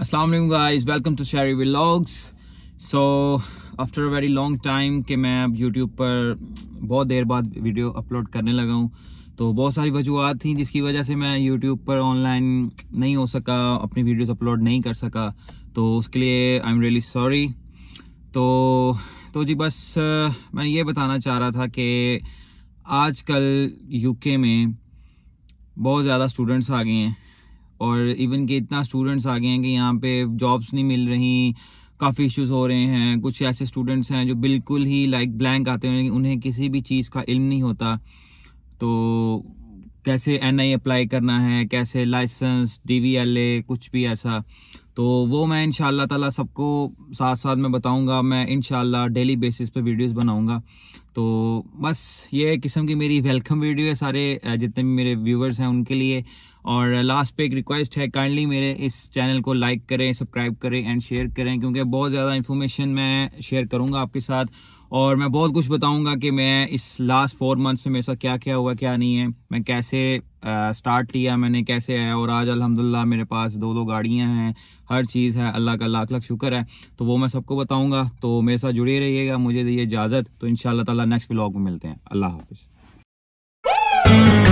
Aslam guys welcome to Sheri vlogs so after a very long time कि मैं अब YouTube पर बहुत देर बाद वीडियो अपलोड करने लगा हूँ तो बहुत सारी वजूहत थी जिसकी वजह से मैं यूट्यूब पर ऑनलाइन नहीं हो सका अपनी वीडियोस अपलोड नहीं कर सका तो उसके लिए आई एम रियली सॉरी तो तो जी बस मैं ये बताना चाह रहा था कि आजकल यूके में बहुत ज़्यादा स्टूडेंट्स आ गए हैं और इवन के इतना स्टूडेंट्स आ गए हैं कि यहाँ पे जॉब्स नहीं मिल रही काफ़ी इश्यूज हो रहे हैं कुछ ऐसे स्टूडेंट्स हैं जो बिल्कुल ही लाइक ब्लैंक आते हैं उन्हें किसी भी चीज़ का इल्म नहीं होता तो कैसे एन आई अप्लाई करना है कैसे licence D V L A कुछ भी ऐसा तो वो मैं इन ताला सबको साथ साथ मैं बताऊंगा मैं इन डेली बेसिस पे वीडियोस बनाऊंगा तो बस ये किस्म की मेरी वेलकम वीडियो है सारे जितने भी मेरे व्यूवर्स हैं उनके लिए और लास्ट पे एक रिक्वेस्ट है काइंडली मेरे इस चैनल को लाइक करें सब्सक्राइब करें एंड शेयर करें क्योंकि बहुत ज़्यादा इन्फॉर्मेशन मैं शेयर करूँगा आपके साथ और मैं बहुत कुछ बताऊंगा कि मैं इस लास्ट फोर मंथ्स में मेरे साथ क्या क्या हुआ क्या नहीं है मैं कैसे स्टार्ट लिया मैंने कैसे है और आज अलहमदिल्ला मेरे पास दो दो गाड़ियाँ हैं हर चीज़ है अल्लाह का लाख लाख शुक्र है तो वो मैं सबको बताऊँगा तो मेरे साथ जुड़े रहिएगा मुझे दिए इजाज़त तो इन शाला नेक्स्ट ब्लॉग में मिलते हैं अल्लाह हाफिज़